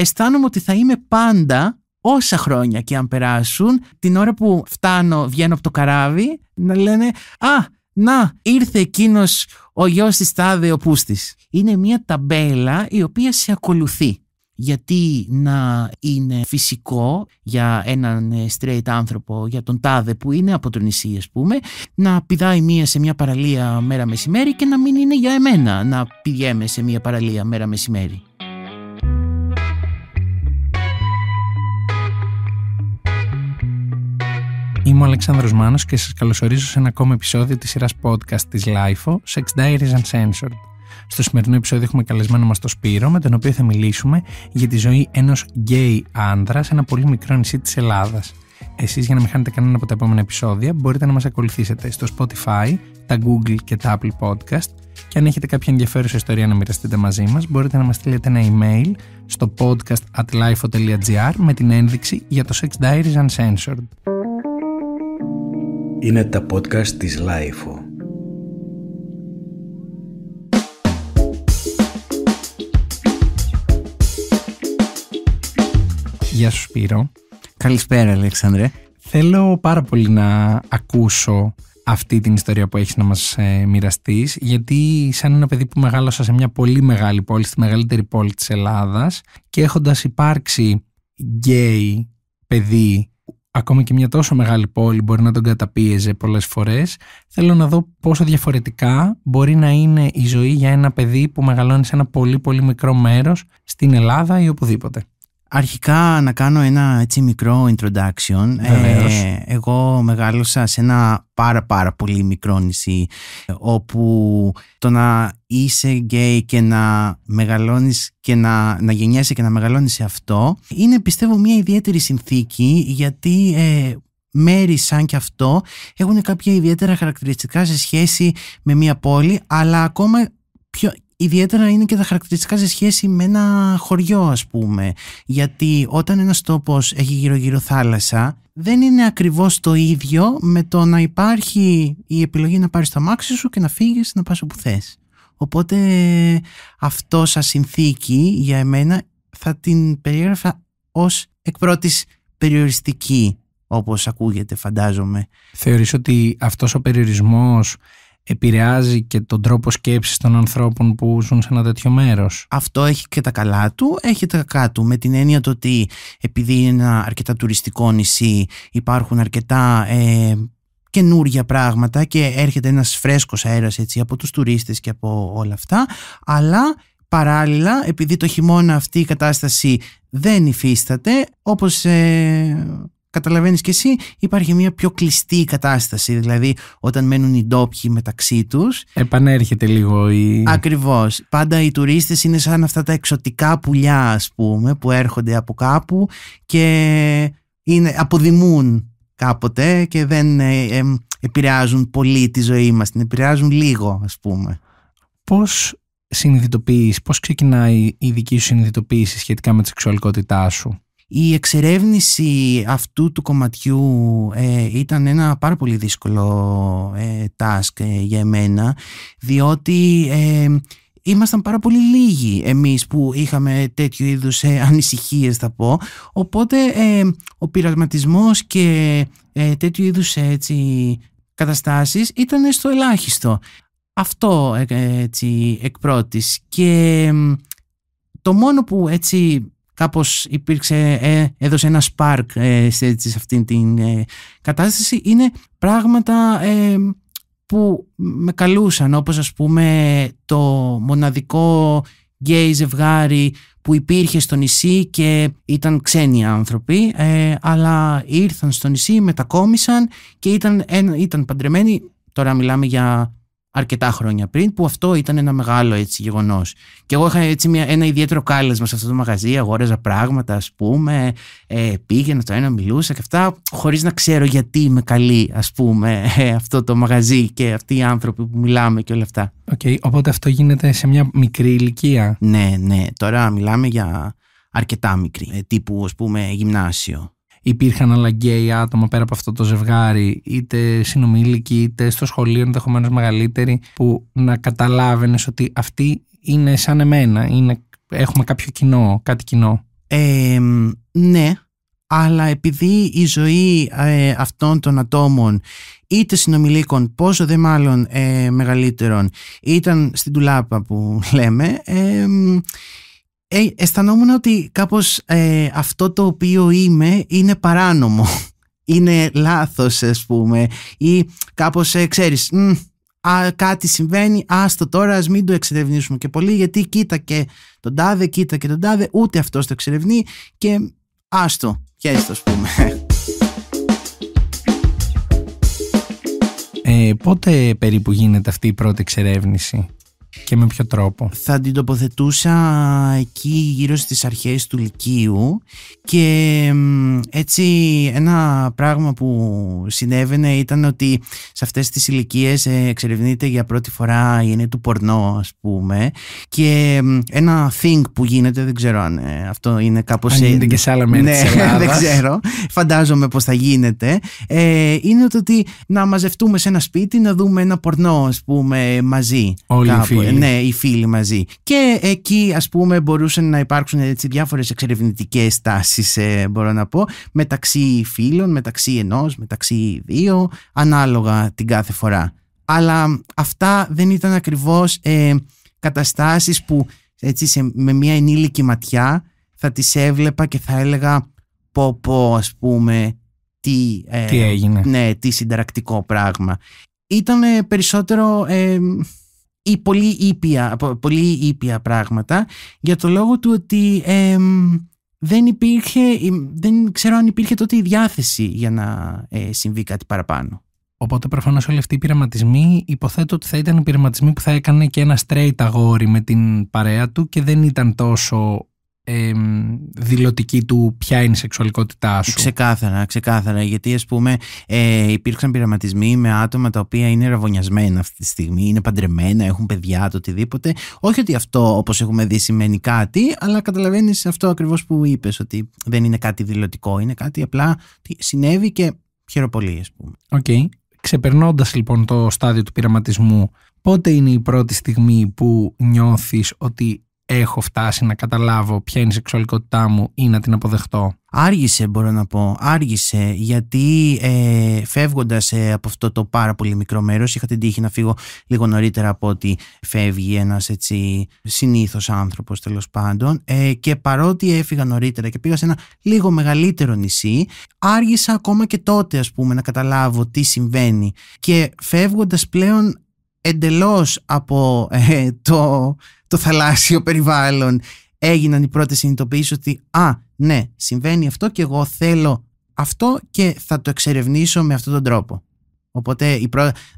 αισθάνομαι ότι θα είμαι πάντα όσα χρόνια και αν περάσουν, την ώρα που φτάνω, βγαίνω από το καράβι, να λένε «Α, να, ήρθε εκείνος ο γιος της τάδε ο πούστης». Είναι μια ταμπέλα η οποία σε ακολουθεί. Γιατί να είναι φυσικό για έναν ε, straight άνθρωπο, για τον τάδε που είναι από το νησί ας πούμε, να πηδάει μία σε μια παραλία μέρα μεσημέρι και να μην είναι για εμένα να πηγαίνουμε σε μια παραλία μέρα μεσημέρι. Είμαι ο Αλεξάνδρος Μάνος και σας καλωσορίζω σε ένα ακόμα επεισόδιο της σειράς podcast της LIFO, Sex Diaries Uncensored. Στο σημερινό επεισόδιο έχουμε καλεσμένο μας τον Σπύρο, με τον οποίο θα μιλήσουμε για τη ζωή ενός γκέι άνδρα σε ένα πολύ μικρό νησί της Ελλάδας. Εσείς για να μην χάνετε κανένα από τα επόμενα επεισόδια μπορείτε να μας ακολουθήσετε στο Spotify, τα Google και τα Apple Podcast και αν έχετε κάποια ενδιαφέρουσα ιστορία να μοιραστείτε μαζί μας μπορείτε να μας στείλετε ένα email στο podcast με την ένδειξη για το Sex Diaries Uncensored. Είναι τα podcast της Λάιφο. Γεια σου Σπύρο. Καλησπέρα Αλεξάνδρε. Θέλω πάρα πολύ να ακούσω αυτή την ιστορία που έχεις να μας ε, μοιραστείς γιατί σαν ένα παιδί που μεγάλωσα σε μια πολύ μεγάλη πόλη, στη μεγαλύτερη πόλη της Ελλάδας και έχοντας υπάρξει γκέι παιδί ακόμα και μια τόσο μεγάλη πόλη μπορεί να τον καταπίεζε πολλές φορές, θέλω να δω πόσο διαφορετικά μπορεί να είναι η ζωή για ένα παιδί που μεγαλώνει σε ένα πολύ πολύ μικρό μέρος στην Ελλάδα ή οπουδήποτε. Αρχικά να κάνω ένα έτσι μικρό introduction. Ε, εγώ μεγάλωσα σε ένα πάρα πάρα πολύ μικρό νησί όπου το να είσαι γκέι και να μεγαλώνεις και να, να γεννιέσαι και να μεγαλώνεις σε αυτό είναι πιστεύω μια ιδιαίτερη συνθήκη γιατί ε, μέρη σαν και αυτό έχουν κάποια ιδιαίτερα χαρακτηριστικά σε σχέση με μια πόλη αλλά ακόμα πιο, ιδιαίτερα είναι και τα χαρακτηριστικά σε σχέση με ένα χωριό ας πούμε. Γιατί όταν ένας τόπος έχει γύρω-γύρω θάλασσα, δεν είναι ακριβώς το ίδιο με το να υπάρχει η επιλογή να πάρεις το αμάξι σου και να φύγεις να πας όπου θες. Οπότε αυτό σαν συνθήκη για εμένα θα την περιέγραφα ως εκ πρώτης περιοριστική όπως ακούγεται φαντάζομαι. Θεωρείς ότι αυτός ο περιορισμός επηρεάζει και τον τρόπο σκέψης των ανθρώπων που ζουν σε ένα τέτοιο μέρος. Αυτό έχει και τα καλά του, έχει τα κακά του. Με την έννοια το ότι επειδή είναι ένα αρκετά τουριστικό νησί, υπάρχουν αρκετά ε, καινούργια πράγματα και έρχεται ένας φρέσκος αέρας έτσι, από τους τουρίστες και από όλα αυτά, αλλά παράλληλα επειδή το χειμώνα αυτή η κατάσταση δεν υφίσταται, όπως ε, καταλαβαίνεις και εσύ, υπάρχει μια πιο κλειστή κατάσταση. Δηλαδή, όταν μένουν οι ντόπιοι μεταξύ τους... Επανέρχεται λίγο η... Ακριβώς. Πάντα οι τουρίστες είναι σαν αυτά τα εξωτικά πουλιά, ας πούμε, που έρχονται από κάπου και είναι, αποδημούν κάποτε και δεν ε, επηρεάζουν πολύ τη ζωή μας. Την επηρεάζουν λίγο, ας πούμε. Πώς συνειδητοποιείς, πώς ξεκινάει η δική σου συνειδητοποίηση σχετικά με τη σεξουαλικότητά σου. Η εξερεύνηση αυτού του κομματιού ε, ήταν ένα πάρα πολύ δύσκολο ε, task ε, για μένα διότι ήμασταν πάρα πολύ λίγοι εμείς που είχαμε τέτοιου είδους ανησυχίες θα πω οπότε ο πειραματισμός και τέτοιου είδους έτσι, καταστάσεις ήταν στο ελάχιστο. Αυτό έτσι εκ πρώτης και το μόνο που έτσι κάπως υπήρξε, ε, έδωσε ένα spark ε, σε, σε αυτήν την ε, κατάσταση είναι πράγματα ε, που με καλούσαν όπως ας πούμε το μοναδικό γκέι ζευγάρι που υπήρχε στο νησί και ήταν ξένοι άνθρωποι αλλά ήρθαν στο νησί, μετακόμισαν και ήταν, ήταν παντρεμένοι τώρα μιλάμε για αρκετά χρόνια πριν, που αυτό ήταν ένα μεγάλο έτσι, γεγονός. Και εγώ είχα έτσι μια, ένα ιδιαίτερο κάλεσμα σε αυτό το μαγαζί, αγόραζα πράγματα, ας πούμε, ε, πήγαινα το ένα, μιλούσα και αυτά, χωρίς να ξέρω γιατί με καλή ας πούμε, ε, αυτό το μαγαζί και αυτοί οι άνθρωποι που μιλάμε και όλα αυτά. Okay, οπότε αυτό γίνεται σε μια μικρή ηλικία. Ναι, ναι. Τώρα μιλάμε για αρκετά μικρή, ε, τύπου, ας πούμε, γυμνάσιο υπήρχαν άλλα γκέι άτομα πέρα από αυτό το ζευγάρι, είτε συνομήλικοι, είτε στο σχολείο ενδεχομένως μεγαλύτεροι, που να καταλάβαινες ότι αυτή είναι σαν εμένα, είναι, έχουμε κάποιο κοινό, κάτι κοινό. ναι, αλλά επειδή η ζωή ε, αυτών των ατόμων είτε συνομιλίκων πόσο δε μάλλον ε, μεγαλύτερων ήταν στην τουλάπα που λέμε ε, ε, αισθανόμουν ότι κάπως ε, αυτό το οποίο είμαι είναι παράνομο, είναι λάθος ας πούμε ή κάπως ε, ξέρεις α, κάτι συμβαίνει, άστο τώρα ας μην το εξερευνήσουμε και πολύ γιατί κοίτα και τον τάδε, κοίτα και τον τάδε, ούτε αυτός το εξερευνεί και άστο, χαίρεστο ας πούμε. Ε, πότε περίπου γίνεται αυτή η πρώτη εξερεύνηση και με ποιο τρόπο. Θα την τοποθετούσα εκεί γύρω στις αρχές του Λυκείου και έτσι ένα πράγμα που συνέβαινε ήταν ότι σε αυτές τις ηλικίες ε, εξερευνείται για πρώτη φορά η έννοια του πορνό ας πούμε και ένα thing που γίνεται δεν ξέρω αν ε, αυτό είναι κάπως... Αν ε, γίνεται και σε άλλα μέρη ναι, δεν ξέρω, φαντάζομαι πως θα γίνεται. είναι το ότι να μαζευτούμε σε ένα σπίτι να δούμε ένα πορνό ας πούμε μαζί. Ναι, ναι, οι φίλοι μαζί. Και εκεί, ας πούμε, μπορούσαν να υπάρξουν διάφορες εξερευνητικές τάσεις, ε, μπορώ να πω, μεταξύ φίλων, μεταξύ ενός, μεταξύ δύο, ανάλογα την κάθε φορά. Αλλά αυτά δεν ήταν ακριβώς ε, που έτσι, με μια ενήλικη ματιά θα τις έβλεπα και θα έλεγα πω πω ας πούμε τι, ε, έγινε. ναι, τι συνταρακτικό πράγμα. Ήταν περισσότερο ε, ή πολύ ήπια, πολύ ήπια πράγματα για το λόγο του ότι δεν υπήρχε, δεν ξέρω αν υπήρχε τότε η διάθεση για να ε, συμβεί κάτι παραπάνω. Οπότε προφανώς όλοι αυτοί οι πειραματισμοί υποθέτω ότι θα ήταν οι πειραματισμοί που θα έκανε και ένα straight αγόρι με την παρέα του και δεν ήταν τόσο ε, δηλωτική του ποια είναι η σεξουαλικότητά σου. Ξεκάθαρα, ξεκάθαρα. Γιατί, ας πούμε, ε, υπήρξαν πειραματισμοί με άτομα τα οποία είναι ραβωνιασμένα αυτή τη στιγμή, είναι παντρεμένα, έχουν παιδιά, το οτιδήποτε. Όχι ότι αυτό, όπως έχουμε δει, σημαίνει κάτι, αλλά καταλαβαίνεις αυτό ακριβώς που είπες, ότι δεν είναι κάτι δηλωτικό, είναι κάτι απλά συνέβη και χειροπολί, ας πούμε. Okay. Ξεπερνώντας λοιπόν το στάδιο του πειραματισμού, πότε είναι η πρώτη στιγμή που νιώθεις ότι έχω φτάσει να καταλάβω ποια είναι η σεξουαλικότητά μου ή να την αποδεχτώ. Άργησε μπορώ να πω, άργησε γιατί ε, φεύγοντας ε, από αυτό το πάρα πολύ μικρό μέρος είχα την τύχη να φύγω λίγο νωρίτερα από ότι φεύγει ένας έτσι συνήθως άνθρωπος τέλος πάντων ε, και παρότι έφυγα νωρίτερα και πήγα σε ένα λίγο μεγαλύτερο νησί άργησα ακόμα και τότε ας πούμε να καταλάβω τι συμβαίνει και φεύγοντας πλέον εντελώς από ε, το το θαλάσσιο περιβάλλον. Έγιναν οι πρώτες συνειδητοποιήσεις ότι «Α, ναι, συμβαίνει αυτό και εγώ θέλω αυτό και θα το εξερευνήσω με αυτόν τον τρόπο». Οπότε,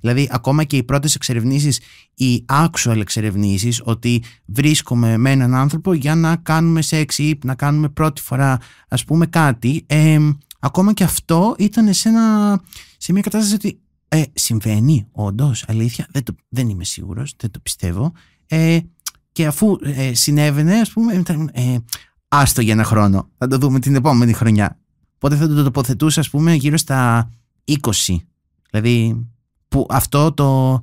δηλαδή, ακόμα και οι πρώτες εξερευνήσεις, οι actual εξερευνήσεις, ότι βρίσκομαι με έναν άνθρωπο για να κάνουμε σεξ ή να κάνουμε πρώτη φορά, ας πούμε, κάτι, ε, ακόμα και αυτό ήταν σε, ένα... σε μια κατάσταση ότι ε, συμβαίνει, όντως, αλήθεια, δεν, δεν είμαι σίγουρος, δεν το πιστεύω. Ε, και αφού ε, συνέβαινε, ας πούμε, ήταν, ε, άστο για ένα χρόνο. Θα το δούμε την επόμενη χρονιά. Οπότε θα το τοποθετούσα, ας πούμε, γύρω στα 20. Δηλαδή, που αυτό το,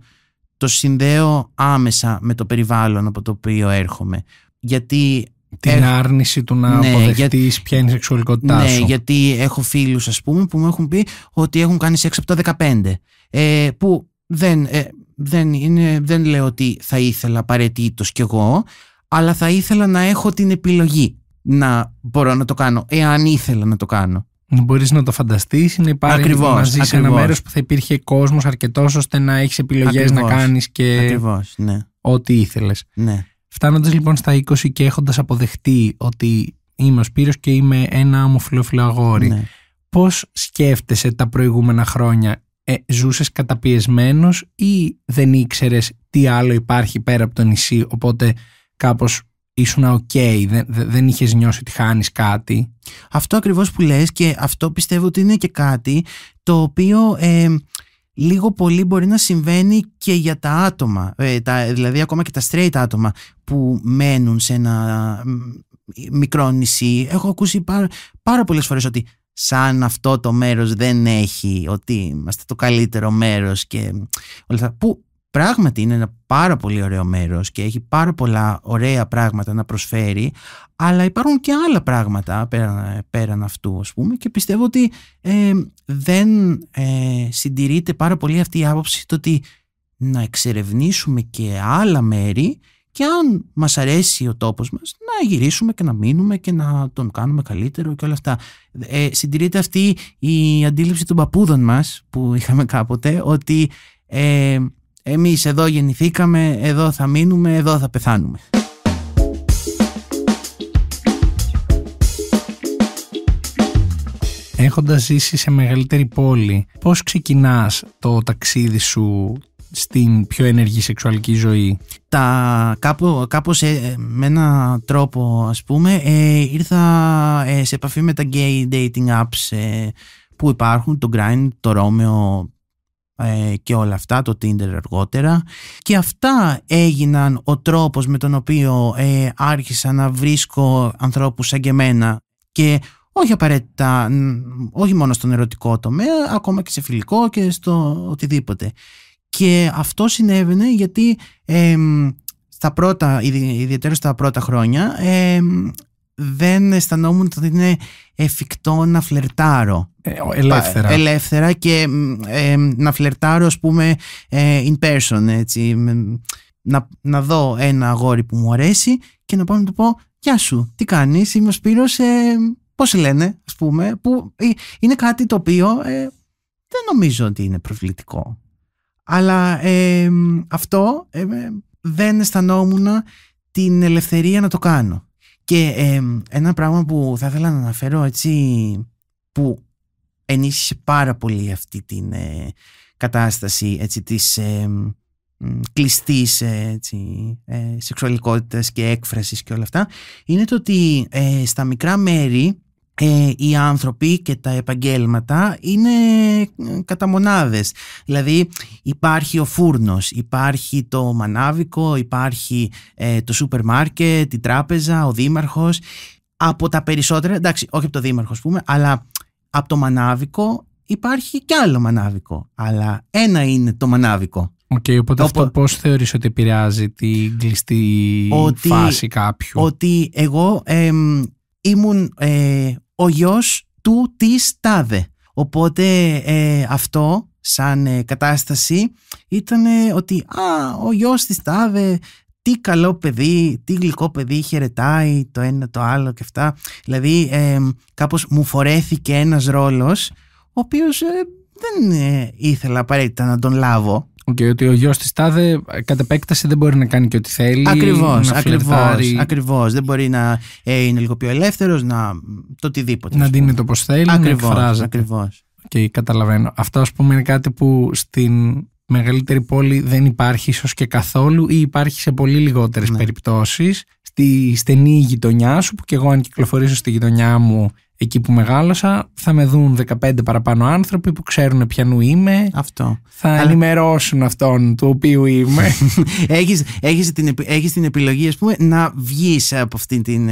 το συνδέω άμεσα με το περιβάλλον από το οποίο έρχομαι. Γιατί. Την άρνηση του να ναι, αποδεχτεί για... ποια είναι η σεξουαλικότητά ναι, σου. Ναι, γιατί έχω φίλους, ας πούμε, που μου έχουν πει ότι έχουν κάνει σεξ από τα 15. Ε, που δεν. Ε, δεν, είναι, δεν λέω ότι θα ήθελα απαραίτητος κι εγώ, αλλά θα ήθελα να έχω την επιλογή να μπορώ να το κάνω, εάν ήθελα να το κάνω. Μπορείς να το φανταστείς, είναι υπάρχει μαζί σε ένα μέρος που θα υπήρχε κόσμος αρκετός ώστε να έχεις επιλογές να κάνεις και ακριβώς, ναι. ό,τι ήθελες. Ναι. Φτάνοντας λοιπόν στα 20 και έχοντας αποδεχτεί ότι είμαι ο Σπύρος και είμαι ένα ομοφυλόφιλο αγόρι, ναι. πώς σκέφτεσαι τα προηγούμενα χρόνια ε, ζούσες καταπιεσμένος ή δεν ήξερες τι άλλο υπάρχει πέρα από το νησί οπότε κάπως ήσουν οκ, δεν, δεν είχες νιώσει ότι χάνεις κάτι. Αυτό ακριβώς που λες και αυτό πιστεύω ότι είναι και κάτι το οποίο ε, λίγο πολύ μπορεί να συμβαίνει και για τα άτομα, ε, τα, δηλαδή ακόμα και τα straight άτομα που μένουν σε ένα μικρό νησί. Έχω ακούσει πάρα, πάρα πολλές φορές ότι σαν αυτό το μέρος δεν έχει, ότι είμαστε το καλύτερο μέρος και όλα αυτά, που πράγματι είναι ένα πάρα πολύ ωραίο μέρος και έχει πάρα πολλά ωραία πράγματα να προσφέρει, αλλά υπάρχουν και άλλα πράγματα πέραν, πέραν αυτού, ας πούμε, και πιστεύω ότι ε, δεν ε, συντηρείται πάρα πολύ αυτή η άποψη το ότι να εξερευνήσουμε και άλλα μέρη και αν μας αρέσει ο τόπος μας να γυρίσουμε και να μείνουμε και να τον κάνουμε καλύτερο και όλα αυτά. Ε, συντηρείται αυτή η αντίληψη των παππούδων μας που είχαμε κάποτε ότι ε, εμείς εδώ γεννηθήκαμε, εδώ θα μείνουμε, εδώ θα πεθάνουμε. Έχοντας ζήσει σε μεγαλύτερη πόλη, πώς ξεκινάς το ταξίδι σου στην πιο ενεργή σεξουαλική ζωή. Τα, κάπου, κάπως ε, με ένα τρόπο ας πούμε ε, ήρθα ε, σε επαφή με τα gay dating apps που υπάρχουν, το Grind, το Romeo και όλα αυτά, το Tinder αργότερα και αυτά έγιναν ο τρόπος με τον οποίο άρχισα να βρίσκω ανθρώπους σαν και εμένα και όχι απαραίτητα, όχι μόνο στον ερωτικό τομέα, ακόμα και σε φιλικό και στο οτιδήποτε. Και αυτό συνέβαινε γιατί στα πρώτα, ιδιαίτερα στα πρώτα χρόνια, ε, δεν αισθανόμουν ότι είναι εφικτό να φλερτάρω. Ε, ελεύθερα. Ε, ελεύθερα και να φλερτάρω, ας πούμε, ε, in person, έτσι. Να, να δω ένα αγόρι που μου αρέσει και να πάω να του πω «Γεια σου, τι κάνεις, είμαι ο Σπύρος, πώς λένε», ας πούμε, που είναι κάτι το οποίο δεν νομίζω ότι είναι προβλητικό. Αλλά αυτό δεν αισθανόμουν την ελευθερία να το κάνω. Και ένα πράγμα που θα ήθελα να αναφέρω έτσι που ενίσχυσε πάρα πολύ αυτή την ε, κατάσταση έτσι, της ε, κλειστής έτσι, ε, σεξουαλικότητας και έκφρασης και όλα αυτά είναι το ότι ε, στα μικρά μέρη ε, οι άνθρωποι και τα επαγγέλματα είναι ε, κατά μονάδες. Δηλαδή υπάρχει ο φούρνος, υπάρχει το μανάβικο, υπάρχει ε, το σούπερ μάρκετ, η τράπεζα, ο δήμαρχος. Από τα περισσότερα, εντάξει όχι από το δήμαρχος πούμε, αλλά από το μανάβικο υπάρχει κι άλλο μανάβικο. Αλλά ένα είναι το μανάβικο. Okay, οπότε Οπό... αυτό πώς θεωρείς ότι επηρεάζει την κλειστή ότι, φάση κάποιου. Ότι εγώ... ήμουν ε, ο γιος του της τάδε. Οπότε ε, αυτό σαν ε, κατάσταση ήταν ότι «Α, ο γιος της τάδε, τι καλό παιδί, τι γλυκό παιδί, χαιρετάει το ένα το άλλο και αυτά». Δηλαδή ε, κάπως μου φορέθηκε ένας ρόλος ο οποίος δεν ήθελα απαραίτητα να τον λάβω Okay, ότι ο γιος της Τάδε ε, κατ' επέκταση δεν μπορεί να κάνει και ό,τι θέλει. Ακριβώς, ακριβώ. Δεν μπορεί να ε, είναι λίγο πιο ελεύθερος, να. το οτιδήποτε. Να δίνει το πώ θέλει, ακριβώς, Ακριβώς. Και καταλαβαίνω. Αυτό, ας πούμε, είναι κάτι που στην μεγαλύτερη πόλη δεν υπάρχει ίσως και καθόλου ή υπάρχει σε πολύ λιγότερες ναι. περιπτώσεις. Στη στενή γειτονιά σου, που κι εγώ αν κυκλοφορήσω στη γειτονιά μου εκεί που μεγάλωσα, θα με δουν 15 παραπάνω άνθρωποι που ξέρουν ποιανού είμαι. Αυτό. Θα ενημερώσουν αυτόν του οποίου είμαι. έχεις, έχεις, την, έχεις την επιλογή, ας πούμε, να βγεις από αυτή την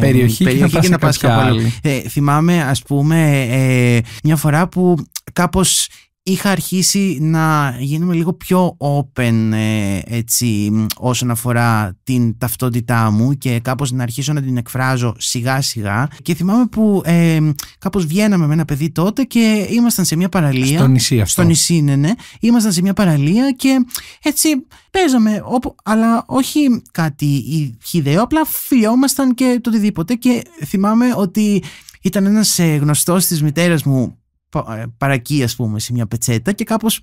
περιοχή, ε, περιοχή, και να πας, πας κάπου άλλο. Ε, θυμάμαι, ας πούμε, ε, μια φορά που κάπως είχα αρχίσει να γίνουμε λίγο πιο open ε, έτσι, όσον αφορά την ταυτότητά μου και κάπως να αρχίσω να την εκφράζω σιγά σιγά και θυμάμαι που ε, κάπως βγαίναμε με ένα παιδί τότε και ήμασταν σε μια παραλία στο νησί αυτό στο νησί ναι, ναι ήμασταν σε μια παραλία και έτσι παίζαμε όπου, αλλά όχι κάτι χιδεό απλά φιλιόμασταν και το οτιδήποτε και θυμάμαι ότι ήταν ένας ε, γνωστός της μητέρας μου ε, παρακεί ας πούμε σε μια πετσέτα και κάπως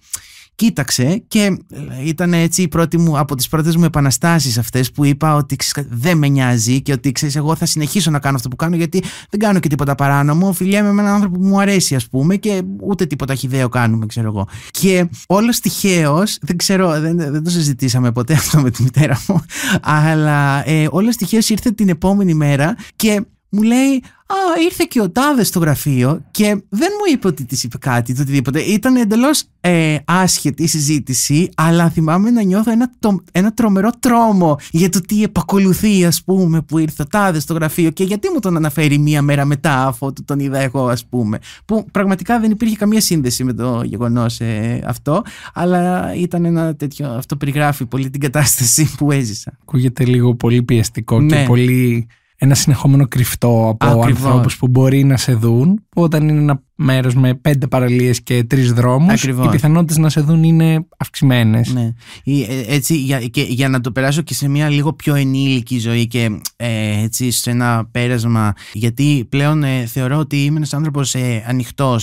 κοίταξε και ε, ήταν έτσι η πρώτη μου, από τις πρώτες μου επαναστάσεις αυτές που είπα ότι ξέρεις, δεν με νοιάζει και ότι ξέρεις εγώ θα συνεχίσω να κάνω αυτό που κάνω γιατί δεν κάνω και τίποτα παράνομο φιλιάμαι με έναν άνθρωπο που μου αρέσει ας πούμε και ούτε τίποτα χιδαίο κάνουμε ξέρω εγώ και όλος τυχαίως, δεν ξέρω δεν, δεν το συζητήσαμε ποτέ αυτό με τη μητέρα μου αλλά ε, όλος τυχαίως ήρθε την επόμενη μέρα και μου λέει «Α, ήρθε και ο Τάδες στο γραφείο και δεν μου είπε ότι της είπε κάτι, το οτιδήποτε». Ήταν εντελώς ε, άσχετη η συζήτηση, αλλά θυμάμαι να νιώθω ένα, ένα τρομερό τρόμο για το τι επακολουθεί, ας πούμε, που ήρθε ο Τάδες στο γραφείο και γιατί μου τον αναφέρει μία μέρα μετά αφού τον είδα εγώ, ας πούμε. Που πραγματικά δεν υπήρχε καμία σύνδεση με το γεγονός ε, αυτό, αλλά ήταν ένα τέτοιο, αυτό περιγράφει πολύ την κατάσταση που έζησα. Ακούγεται λίγο πολύ πιεστικό και ναι. πολύ ένα συνεχόμενο κρυφτό από ανθρώπους που μπορεί να σε δουν. Που όταν είναι ένα μέρος με πέντε παραλίες και τρεις δρόμους, οι πιθανότητες να σε δουν είναι αυξημένες. Ναι. Ε, έτσι, για, και, για να το περάσω και σε μια λίγο πιο ενήλικη ζωή και ε, έτσι, σε ένα πέρασμα. Γιατί πλέον ε, θεωρώ ότι είμαι ένας άνθρωπος ε, ανοιχτός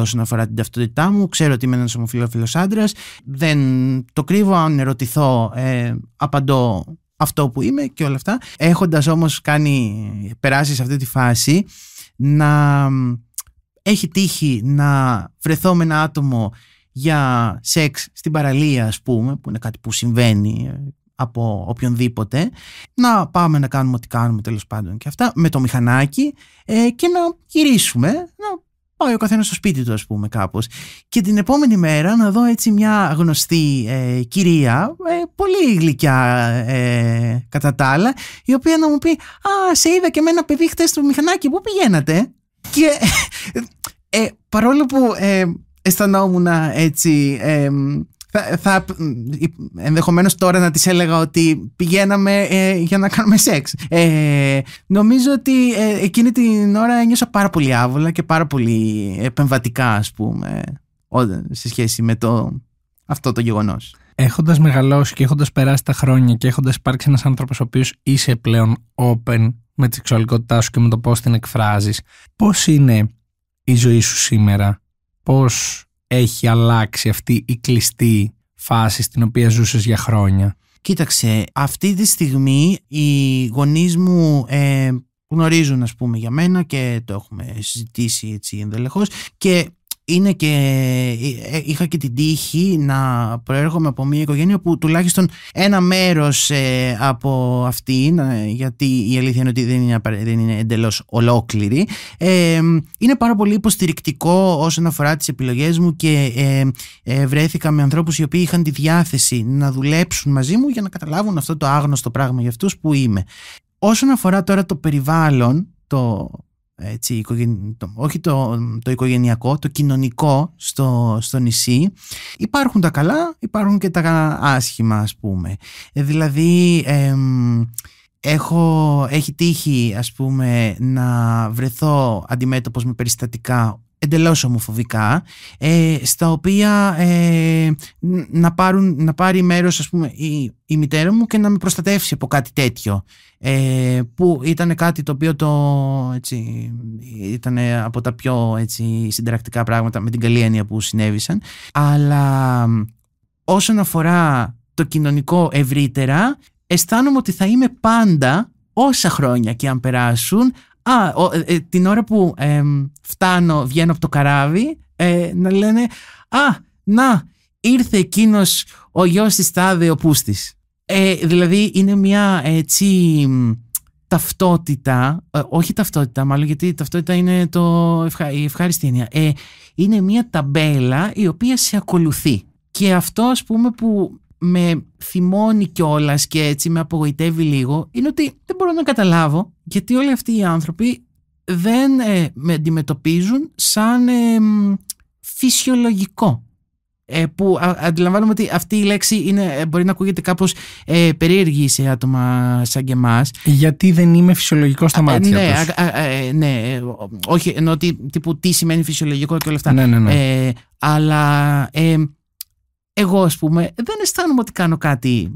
όσον αφορά την ταυτότητά μου. Ξέρω ότι είμαι ένας ομοφυλόφιλος άντρας. Δεν το κρύβω. Αν ερωτηθώ, απαντώ αυτό που είμαι και όλα αυτά. Έχοντας όμως κάνει, περάσει σε αυτή τη φάση, να έχει τύχει να βρεθώ με ένα άτομο για σεξ στην παραλία ας πούμε, που είναι κάτι που συμβαίνει ε, από οποιονδήποτε, να πάμε να κάνουμε ό,τι κάνουμε τέλος πάντων και αυτά, με το μηχανάκι ε, και να γυρίσουμε, να πάει ο καθένας στο σπίτι του, ας πούμε, κάπως. Και την επόμενη μέρα να δω έτσι μια γνωστή ε, κυρία, ε, πολύ γλυκιά ε, κατά τα άλλα, η οποία να μου πει Α, σε είδα και με ένα παιδί χτες στο μηχανάκι, πού πηγαίνατε. Και ε, παρόλο που αισθανόμουν έτσι θα, ενδεχομένως τώρα να τις έλεγα ότι πηγαίναμε ε, για να κάνουμε σεξ. Ε, νομίζω ότι ε, εκείνη την ώρα νιώσα πάρα πολύ άβολα και πάρα πολύ επεμβατικά ας πούμε σε σχέση με το, αυτό το γεγονός. Έχοντας μεγαλώσει και έχοντας περάσει τα χρόνια και έχοντας υπάρξει ένας άνθρωπος ο οποίος είσαι πλέον open με τη σεξουαλικότητά σου και με το πώς την εκφράζεις, πώς είναι η ζωή σου σήμερα, πώς έχει αλλάξει αυτή η κλειστή φάση στην οποία ζούσες για χρόνια. Κοίταξε, αυτή τη στιγμή οι γονείς μου ε, γνωρίζουν ας πούμε για μένα και το έχουμε συζητήσει έτσι ενδελεχώς και είναι και, ε, ε, είχα και την τύχη να προέρχομαι από μια οικογένεια που τουλάχιστον ένα μέρος ε, από αυτήν, γιατί η αλήθεια είναι ότι δεν είναι, δεν είναι εντελώς ολόκληρη, ε, είναι πάρα πολύ υποστηρικτικό όσον αφορά τις επιλογές μου και ε, βρέθηκα με ανθρώπους οι οποίοι είχαν τη διάθεση να δουλέψουν μαζί μου για να καταλάβουν αυτό το άγνωστο πράγμα για αυτούς που είμαι. Όσον αφορά τώρα το περιβάλλον, το έτσι, το, όχι το, το οικογενειακό, το κοινωνικό στο, στο νησί. Υπάρχουν τα καλά, υπάρχουν και τα άσχημα ας πούμε. Ε, δηλαδή έχω, έχει τύχει ας πούμε να βρεθώ αντιμέτωπος με περιστατικά εντελώς ομοφοβικά, ε, στα οποία ε, να, πάρουν, να πάρει μέρος ας πούμε, η, μητέρα μου και να με προστατεύσει από κάτι τέτοιο, ε, που ήταν κάτι το οποίο το, έτσι, ήταν από τα πιο έτσι, πράγματα με την καλή έννοια που συνέβησαν. Αλλά όσον αφορά το κοινωνικό ευρύτερα, αισθάνομαι ότι θα είμαι πάντα όσα χρόνια και αν περάσουν Α, ε, ε, την ώρα που φτάνω, βγαίνω από το καράβι, ε, να λένε Α, να, ήρθε εκείνος ο γιος της Τάδε, ο Πούστης. δηλαδή είναι μια έτσι ταυτότητα, όχι ταυτότητα μάλλον γιατί η ταυτότητα είναι το ευχα, η ευχάριστη έννοια, είναι μια ταμπέλα η οποία σε ακολουθεί. Και αυτό ας πούμε που με θυμώνει κιόλας και έτσι με απογοητεύει λίγο είναι ότι δεν μπορώ να καταλάβω γιατί όλοι αυτοί οι άνθρωποι δεν ε, με αντιμετωπίζουν σαν ε, φυσιολογικό που αντιλαμβάνομαι ότι αυτή η λέξη είναι, ε, μπορεί να ακούγεται κάπως ε, περίεργη σε άτομα σαν και εμάς. Γιατί δεν είμαι φυσιολογικό στα μάτια ναι, τους. Ε, ναι, όχι, ενώ τι, τύπου τι σημαίνει φυσιολογικό και όλα αυτά. Ναι, ναι, ναι. Ε, αλλά ε, εγώ ας πούμε δεν αισθάνομαι ότι κάνω κάτι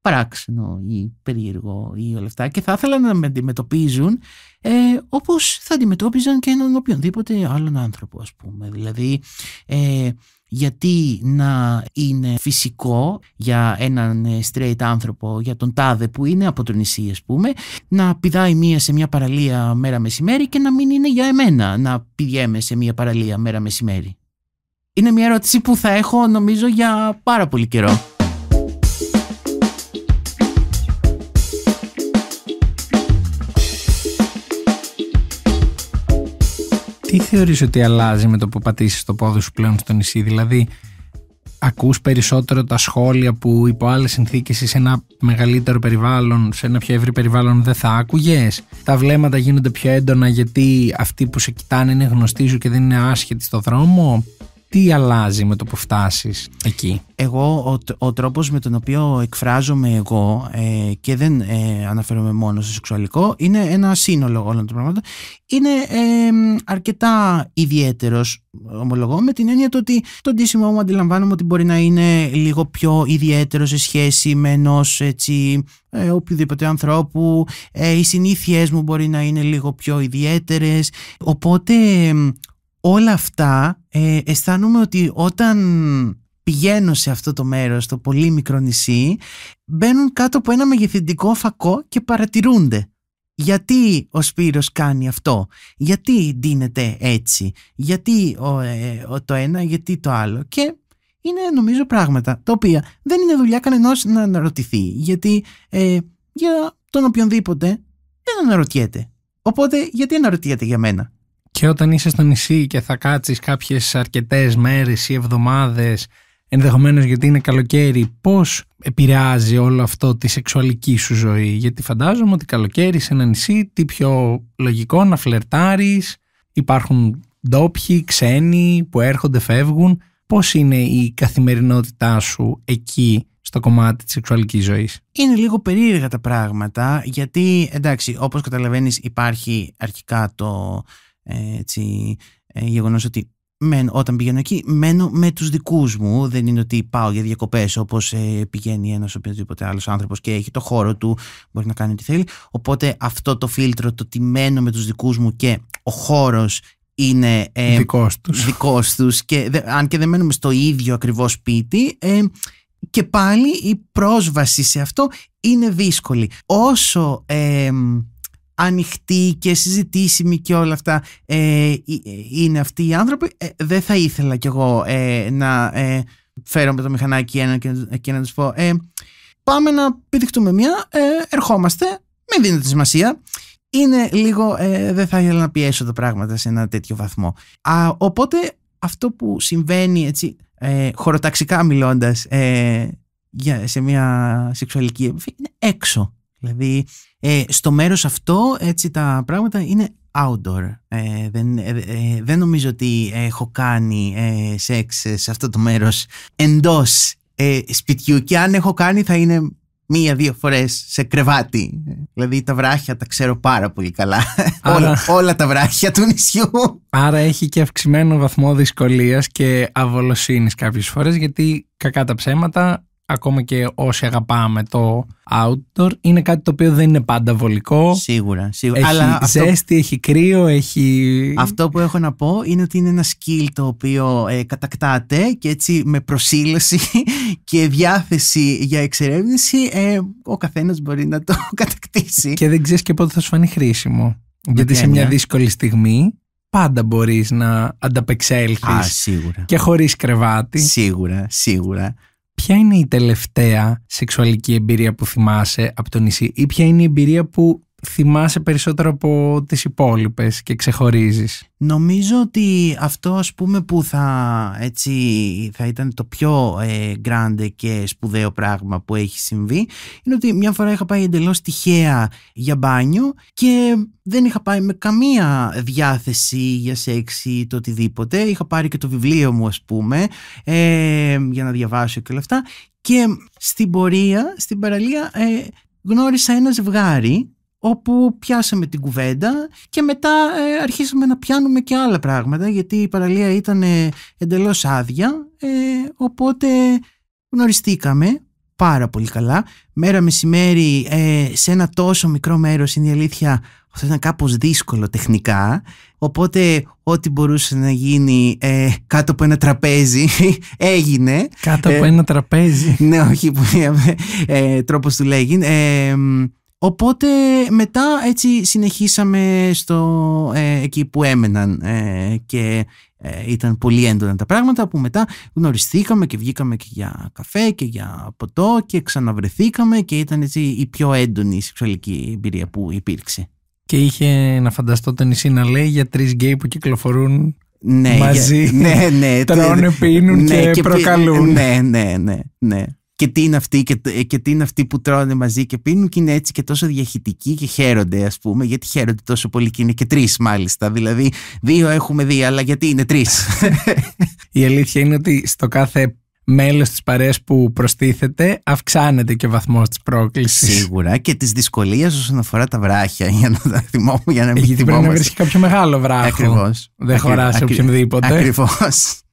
παράξενο ή περίεργο ή όλα αυτά και θα ήθελα να με αντιμετωπίζουν ε, όπως θα αντιμετώπιζαν και έναν οποιονδήποτε άλλον άνθρωπο ας πούμε. Δηλαδή ε, γιατί να είναι φυσικό για έναν ε, straight άνθρωπο, για τον τάδε που είναι από το νησί ας πούμε, να πηδάει μία σε μία παραλία μέρα μεσημέρι και να μην είναι για εμένα να πηδιέμαι σε μία παραλία μέρα μεσημέρι είναι μια ερώτηση που θα έχω νομίζω για πάρα πολύ καιρό. Τι θεωρείς ότι αλλάζει με το που πατήσεις το πόδι σου πλέον στο νησί, δηλαδή ακούς περισσότερο τα σχόλια που υπό άλλες συνθήκες σε ένα μεγαλύτερο περιβάλλον, σε ένα πιο ευρύ περιβάλλον δεν θα άκουγες. Τα βλέμματα γίνονται πιο έντονα γιατί αυτοί που σε κοιτάνε είναι γνωστοί σου και δεν είναι άσχετοι στο δρόμο τι αλλάζει με το που φτάσεις εκεί. Εγώ, ο, ο τρόπος με τον οποίο εκφράζομαι εγώ ε, και δεν ε, αναφέρομαι μόνο στο σεξουαλικό, είναι ένα σύνολο όλων των πραγμάτων. Είναι ε, αρκετά ιδιαίτερος, ομολογώ, με την έννοια του ότι το ντύσιμό μου αντιλαμβάνομαι ότι μπορεί να είναι λίγο πιο ιδιαίτερο σε σχέση με ενός έτσι ε, οποιοδήποτε ανθρώπου, ε, οι συνήθειές μου μπορεί να είναι λίγο πιο ιδιαίτερες, οπότε όλα αυτά ε, αισθάνομαι ότι όταν πηγαίνω σε αυτό το μέρος, το πολύ μικρό νησί, μπαίνουν κάτω από ένα μεγεθυντικό φακό και παρατηρούνται. Γιατί ο Σπύρος κάνει αυτό, γιατί ντύνεται έτσι, γιατί ε, το ένα, γιατί το άλλο και είναι νομίζω πράγματα τα οποία δεν είναι δουλειά κανενός να αναρωτηθεί γιατί ε, για τον οποιονδήποτε δεν αναρωτιέται. Οπότε γιατί αναρωτιέται για μένα. Και όταν είσαι στο νησί και θα κάτσεις κάποιες αρκετές μέρες ή εβδομάδες, ενδεχομένως γιατί είναι καλοκαίρι, πώς επηρεάζει όλο αυτό τη σεξουαλική σου ζωή. Γιατί φαντάζομαι ότι καλοκαίρι σε ένα νησί, τι πιο λογικό να φλερτάρεις, υπάρχουν ντόπιοι, ξένοι που έρχονται, φεύγουν. Πώς είναι η καθημερινότητά σου εκεί στο κομμάτι της σεξουαλικής ζωής. Είναι λίγο περίεργα τα πράγματα γιατί εντάξει όπως καταλαβαίνεις υπάρχει αρχικά το έτσι, ε, γεγονός ότι μεν, όταν πηγαίνω εκεί μένω με τους δικούς μου δεν είναι ότι πάω για διακοπές όπως ε, πηγαίνει ένας οποιοδήποτε άλλος άνθρωπος και έχει το χώρο του, μπορεί να κάνει ό,τι θέλει οπότε αυτό το φίλτρο το ότι μένω με τους δικούς μου και ο χώρος είναι ε, δικός, τους. δικός τους και δε, αν και δεν μένουμε στο ίδιο ακριβώς σπίτι ε, και πάλι η πρόσβαση σε αυτό είναι δύσκολη όσο ε, ανοιχτή και συζητήσιμη και όλα αυτά ε, ε, είναι αυτοί οι άνθρωποι, ε, δεν θα ήθελα κι εγώ ε, να φέρω με το μηχανάκι ένα και, και να τους πω πάμε να πηδηχτούμε μία, ερχόμαστε, με δίνετε σημασία. Είναι λίγο, δεν θα ήθελα να πιέσω τα πράγματα σε ένα τέτοιο βαθμό. οπότε αυτό που συμβαίνει έτσι, χωροταξικά μιλώντας για, σε μια σεξουαλική επαφή είναι έξω Δηλαδή, ε, στο μέρος αυτό, έτσι τα πράγματα είναι outdoor. Ε, δεν, ε, ε, δεν νομίζω ότι έχω κάνει σεξ σε αυτό το μέρος εντός σπιτιού και αν έχω κάνει θα είναι μία-δύο φορές σε κρεβάτι. Δηλαδή τα βράχια τα ξέρω πάρα πολύ καλά. όλα, όλα τα βράχια του νησιού. Άρα έχει και αυξημένο βαθμό δυσκολίας και αβολοσύνης κάποιες φορές γιατί κακά τα ψέματα ακόμα και όσοι αγαπάμε το outdoor, είναι κάτι το οποίο δεν είναι πάντα βολικό. Σίγουρα, σίγουρα. Έχει Αλλά ζέστη, αυτό... έχει κρύο, έχει... Αυτό που έχω να πω είναι ότι είναι ένα skill το οποίο ε, κατακτάται και έτσι με προσήλωση και διάθεση για εξερεύνηση ε, ο καθένας μπορεί να το κατακτήσει. Και δεν ξέρεις και πότε θα σου φανεί χρήσιμο. Γιατί σε μια δύσκολη στιγμή πάντα μπορείς να ανταπεξέλθεις Α, σίγουρα. και χωρίς κρεβάτι. Σίγουρα, σίγουρα ποια είναι η τελευταία σεξουαλική εμπειρία που θυμάσαι από το νησί ή ποια είναι η εμπειρία που θυμάσαι περισσότερο από τις υπόλοιπες και ξεχωρίζεις. Νομίζω ότι αυτό ας πούμε που θα, έτσι, θα ήταν το πιο ε, γκράντε και σπουδαίο πράγμα που έχει συμβεί είναι ότι μια φορά είχα πάει εντελώς τυχαία για μπάνιο και δεν είχα πάει με καμία διάθεση για σεξ ή το οτιδήποτε. Είχα πάρει και το βιβλίο μου ας πούμε ε, για να διαβάσω και όλα αυτά και στην πορεία, στην παραλία ε, γνώρισα ένα ζευγάρι όπου πιάσαμε την κουβέντα και μετά ε, αρχίσαμε να πιάνουμε και άλλα πράγματα γιατί η παραλία ήταν ε, εντελώς άδεια ε, οπότε γνωριστήκαμε πάρα πολύ καλά μέρα μεσημέρι ε, σε ένα τόσο μικρό μέρος είναι η αλήθεια αυτό ήταν κάπως δύσκολο τεχνικά οπότε ό,τι μπορούσε να γίνει κάτω από ένα τραπέζι έγινε κάτω από ένα τραπέζι ναι όχι τρόπος του λέγει Οπότε μετά έτσι συνεχίσαμε στο, ε, εκεί που έμεναν ε, και ε, ήταν πολύ έντονα τα πράγματα που μετά γνωριστήκαμε και βγήκαμε και για καφέ και για ποτό και ξαναβρεθήκαμε και ήταν έτσι η πιο έντονη σεξουαλική εμπειρία που υπήρξε. Και είχε να φανταστώ τον νησί να λέει για τρεις γκέι που κυκλοφορούν ναι, μαζί, ναι, ναι, τρώνε, πίνουν ναι, και προκαλούν. Ναι, ναι, ναι, ναι και τι είναι αυτοί και, ε, και που τρώνε μαζί και πίνουν και είναι έτσι και τόσο διαχειτικοί και χαίρονται ας πούμε γιατί χαίρονται τόσο πολύ και είναι και τρεις μάλιστα δηλαδή δύο έχουμε δει αλλά γιατί είναι τρεις Η αλήθεια είναι ότι στο κάθε μέλος της παρέας που προστίθεται αυξάνεται και ο βαθμός της πρόκλησης. Σίγουρα και της δυσκολίας όσον αφορά τα βράχια για να τα θυμόμαστε. για ε, Γιατί πρέπει να βρει κάποιο μεγάλο βράχο. Ακριβώς. Δεν χωράς σε σε οποιονδήποτε. Ακριβώς.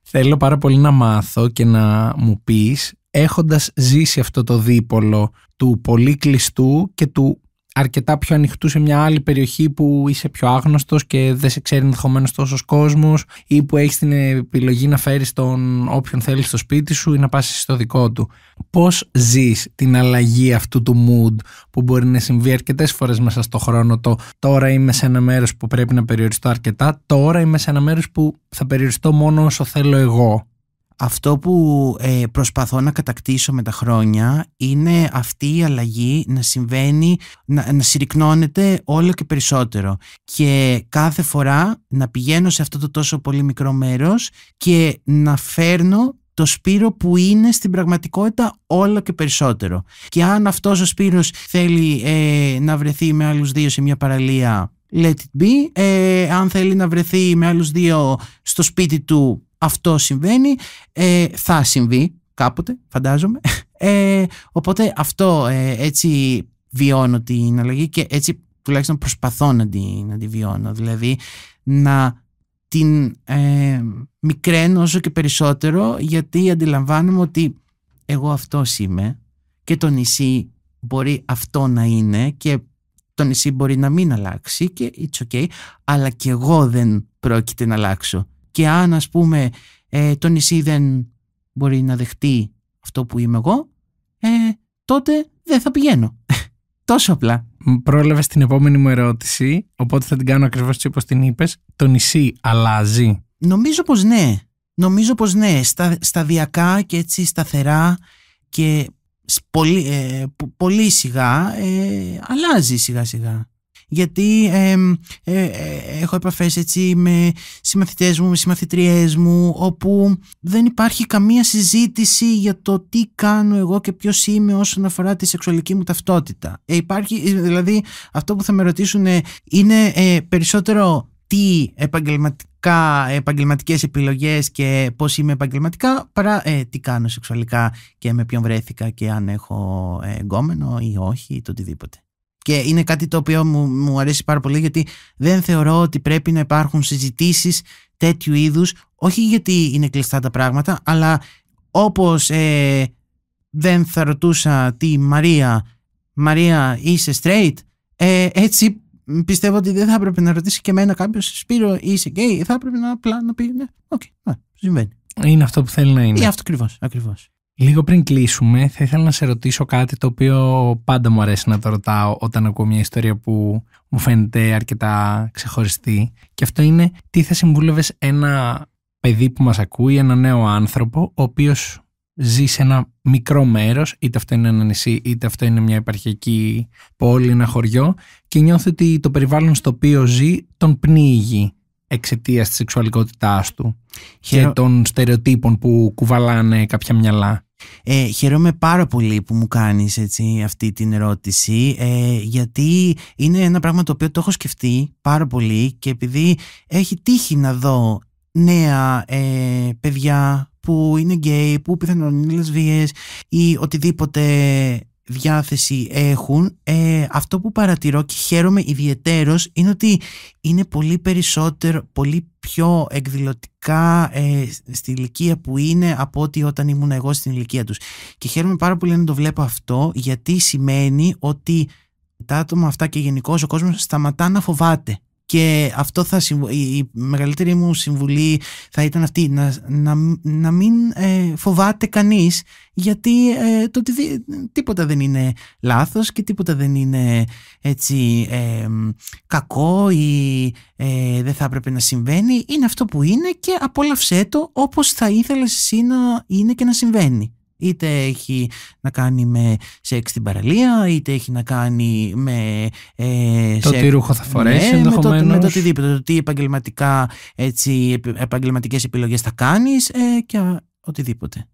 Θέλω πάρα πολύ να μάθω και να μου πεις έχοντας ζήσει αυτό το δίπολο του πολύ κλειστού και του αρκετά πιο ανοιχτού σε μια άλλη περιοχή που είσαι πιο άγνωστος και δεν σε ξέρει ενδεχομένως τόσος κόσμος ή που έχεις την επιλογή να φέρεις τον όποιον θέλεις στο σπίτι σου ή να πας στο δικό του. Πώς ζεις την αλλαγή αυτού του mood που μπορεί να συμβεί αρκετές φορές μέσα στο χρόνο το τώρα είμαι σε ένα μέρος που πρέπει να περιοριστώ αρκετά, τώρα είμαι σε ένα μέρος που θα περιοριστώ μόνο όσο θέλω εγώ. Αυτό που ε, προσπαθώ να κατακτήσω με τα χρόνια είναι αυτή η αλλαγή να συμβαίνει, να, να συρρυκνώνεται όλο και περισσότερο. Και κάθε φορά να πηγαίνω σε αυτό το τόσο πολύ μικρό μέρος και να φέρνω το Σπύρο που είναι στην πραγματικότητα όλο και περισσότερο. Και αν αυτός ο Σπύρος θέλει ε, να βρεθεί με άλλους δύο σε μια παραλία, let it be. Ε, αν θέλει να βρεθεί με άλλους δύο στο σπίτι του, αυτό συμβαίνει, ε, θα συμβεί κάποτε φαντάζομαι, ε, οπότε αυτό ε, έτσι βιώνω την αλλαγή και έτσι τουλάχιστον προσπαθώ να τη, να τη βιώνω, δηλαδή να την ε, μικραίνω όσο και περισσότερο γιατί αντιλαμβάνομαι ότι εγώ αυτός είμαι και το νησί μπορεί αυτό να είναι και το νησί μπορεί να μην αλλάξει και it's okay, αλλά και εγώ δεν πρόκειται να αλλάξω και αν ας πούμε ε, το νησί δεν μπορεί να δεχτεί αυτό που είμαι εγώ, ε, τότε δεν θα πηγαίνω. Τόσο απλά. Πρόλαβες την επόμενη μου ερώτηση, οπότε θα την κάνω ακριβώς έτσι όπως την είπες. Το νησί αλλάζει. Νομίζω πως ναι. Νομίζω πως ναι. Στα, σταδιακά και έτσι σταθερά και πολύ, ε, πολύ σιγά ε, αλλάζει σιγά σιγά γιατί ε, ε, έχω επαφές έτσι με συμμαθητές μου, με συμμαθητριές μου όπου δεν υπάρχει καμία συζήτηση για το τι κάνω εγώ και ποιος είμαι όσον αφορά τη σεξουαλική μου ταυτότητα. Ε, υπάρχει, δηλαδή αυτό που θα με ρωτήσουν είναι περισσότερο τι επαγγελματικά, επαγγελματικές επιλογές και πώς είμαι επαγγελματικά παρά τι κάνω σεξουαλικά και με ποιον βρέθηκα και αν έχω εγκόμενο ή όχι ή το οτιδήποτε. Και είναι κάτι το οποίο μου, αρέσει πάρα πολύ γιατί δεν θεωρώ ότι πρέπει να υπάρχουν συζητήσεις τέτοιου είδους, όχι γιατί είναι κλειστά τα πράγματα, αλλά όπως ε, δεν θα ρωτούσα τη Μαρία, Μαρία είσαι straight, ε, έτσι πιστεύω ότι δεν θα έπρεπε να ρωτήσει και εμένα κάποιος Σπύρο είσαι gay θα έπρεπε να απλά να πει ναι, οκ, ναι, συμβαίνει. Είναι αυτό που θέλει να είναι. Ή αυτό ακριβώς, Λίγο πριν κλείσουμε, θα ήθελα να σε ρωτήσω κάτι το οποίο πάντα μου αρέσει να το ρωτάω όταν ακούω μια ιστορία που μου φαίνεται αρκετά ξεχωριστή. Και αυτό είναι τι θα συμβούλευες ένα παιδί που μας ακούει, ένα νέο άνθρωπο, ο οποίος ζει σε ένα μικρό μέρος, είτε αυτό είναι ένα νησί, είτε αυτό είναι μια επαρχιακή πόλη, ένα χωριό, και νιώθει ότι το περιβάλλον στο οποίο ζει τον πνίγει εξαιτίας της σεξουαλικότητάς του και των στερεοτύπων που κουβαλάνε κάποια μυαλά. Ε, χαιρόμαι πάρα πολύ που μου κάνεις έτσι, αυτή την ερώτηση ε, γιατί είναι ένα πράγμα το οποίο το έχω σκεφτεί πάρα πολύ και επειδή έχει τύχει να δω νέα ε, παιδιά που είναι γκέι, που πιθανόν είναι λεσβείες ή οτιδήποτε διάθεση έχουν, ε, αυτό που παρατηρώ και χαίρομαι ιδιαιτέρως είναι ότι είναι πολύ περισσότερο, πολύ πιο εκδηλωτικά ε, στην ηλικία που είναι από ότι όταν ήμουν εγώ στην ηλικία τους. Και χαίρομαι πάρα πολύ να το βλέπω αυτό γιατί σημαίνει ότι τα άτομα αυτά και γενικώς ο κόσμος σταματά να φοβάται και αυτό θα συμβου... η μεγαλύτερη μου συμβουλή θα ήταν αυτή να, να, να μην ε, φοβάται κανείς γιατί ε, το τίποτα δεν είναι λάθος και τίποτα δεν είναι έτσι ε, κακό ή δεν θα έπρεπε να συμβαίνει είναι αυτό που είναι και απόλαυσέ το όπως θα ήθελες εσύ να είναι και να συμβαίνει Είτε έχει να κάνει με σεξ στην παραλία, είτε έχει να κάνει με. Ε, το τι ρούχο θα φορέσει ναι, ενδεχομένως. Με, με το οτιδήποτε. τι επαγγελματικά, έτσι, επαγγελματικές επιλογές θα κάνεις ε, και οτιδήποτε.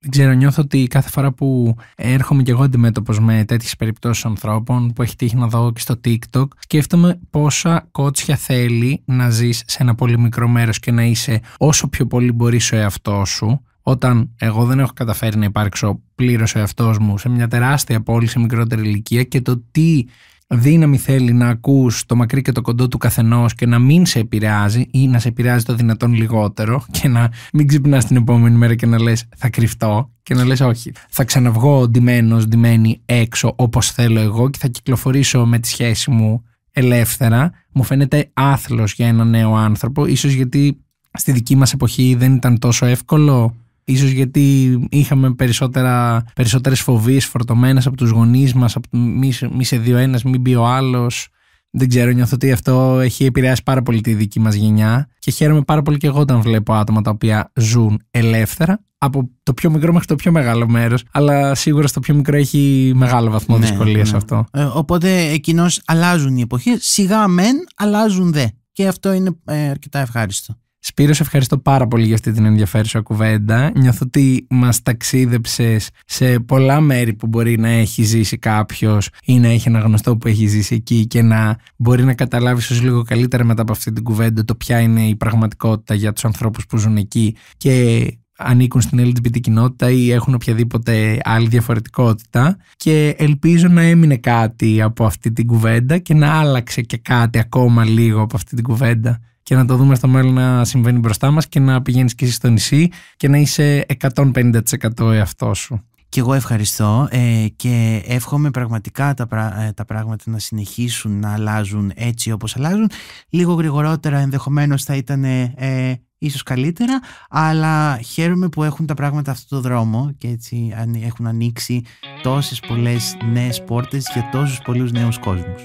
Δεν ξέρω, νιώθω ότι κάθε φορά που έρχομαι και εγώ αντιμέτωπος με τέτοιες περιπτώσεις ανθρώπων που έχει τύχει να δω και στο TikTok, σκέφτομαι πόσα κότσια θέλει να ζεις σε ένα πολύ μικρό μέρος και να είσαι όσο πιο πολύ μπορείς ο εαυτός σου, όταν εγώ δεν έχω καταφέρει να υπάρξω πλήρως ο εαυτός μου σε μια τεράστια πόλη σε μικρότερη ηλικία και το τι δύναμη θέλει να ακούς το μακρύ και το κοντό του καθενός και να μην σε επηρεάζει ή να σε επηρεάζει το δυνατόν λιγότερο και να μην ξυπνάς την επόμενη μέρα και να λες, θα κρυφτώ και να λες όχι. Θα ξαναβγώ ντυμένος, ντυμένη έξω όπως θέλω εγώ και θα κυκλοφορήσω με τη σχέση μου ελεύθερα. Μου φαίνεται άθλος για ένα νέο άνθρωπο, ίσως γιατί στη δική μας εποχή δεν ήταν τόσο εύκολο Ίσως γιατί είχαμε περισσότερε περισσότερες φοβίες φορτωμένες από τους γονείς μας, από μη, μη σε δύο ένας, μην μπει ο άλλος. Δεν ξέρω, νιώθω ότι αυτό έχει επηρεάσει πάρα πολύ τη δική μας γενιά και χαίρομαι πάρα πολύ και εγώ όταν βλέπω άτομα τα οποία ζουν ελεύθερα από το πιο μικρό μέχρι το πιο μεγάλο μέρος. Αλλά σίγουρα στο πιο μικρό έχει μεγάλο βαθμό ναι, δυσκολία ναι. αυτό. Ε, οπότε εκείνος αλλάζουν οι εποχές. Σιγά μεν, αλλάζουν δε. Και αυτό είναι ε, αρκετά ευχάριστο. Σπύρος, σε ευχαριστώ πάρα πολύ για αυτή την ενδιαφέρουσα κουβέντα. Νιώθω ότι μας ταξίδεψες σε πολλά μέρη που μπορεί να έχει ζήσει κάποιος ή να έχει ένα γνωστό που έχει ζήσει εκεί και να μπορεί να καταλάβεις ίσως λίγο καλύτερα μετά από αυτή την κουβέντα το ποια είναι η πραγματικότητα για τους ανθρώπους που ζουν εκεί και ανήκουν στην LGBT κοινότητα ή έχουν οποιαδήποτε άλλη διαφορετικότητα και ελπίζω να έμεινε κάτι από αυτή την κουβέντα και να άλλαξε και κάτι ακόμα λίγο από αυτή την κουβέντα και να το δούμε στο μέλλον να συμβαίνει μπροστά μας και να πηγαίνεις και εσύ στο νησί και να είσαι 150% εαυτός σου. Και εγώ ευχαριστώ ε, και εύχομαι πραγματικά τα, ε, τα πράγματα να συνεχίσουν να αλλάζουν έτσι όπως αλλάζουν. Λίγο γρηγορότερα ενδεχομένως θα ήταν ε, ε ίσως καλύτερα, αλλά χαίρομαι που έχουν τα πράγματα αυτό το δρόμο και έτσι έχουν ανοίξει τόσες πολλές νέες πόρτες για τόσους πολλούς νέους κόσμους.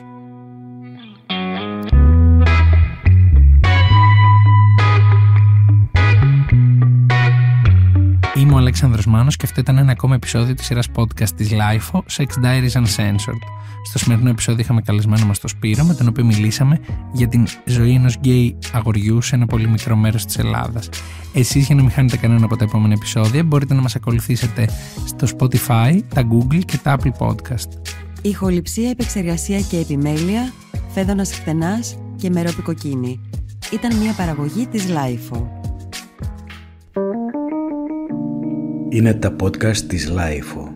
Είμαι ο Αλέξανδρος Μάνος και αυτό ήταν ένα ακόμα επεισόδιο της σειράς podcast της LIFO, Sex Diaries Uncensored. Στο σημερινό επεισόδιο είχαμε καλεσμένο μας τον Σπύρο, με τον οποίο μιλήσαμε για την ζωή ενός γκέι αγοριού σε ένα πολύ μικρό μέρος της Ελλάδας. Εσείς για να μην χάνετε κανένα από τα επόμενα επεισόδια μπορείτε να μας ακολουθήσετε στο Spotify, τα Google και τα Apple Podcast. Ηχοληψία, επεξεργασία και επιμέλεια, φέδωνας χτενάς και μερόπικο μερόπικοκίνη. Ήταν μια παραγωγή της LIFO. Είναι τα podcast της Lifeo.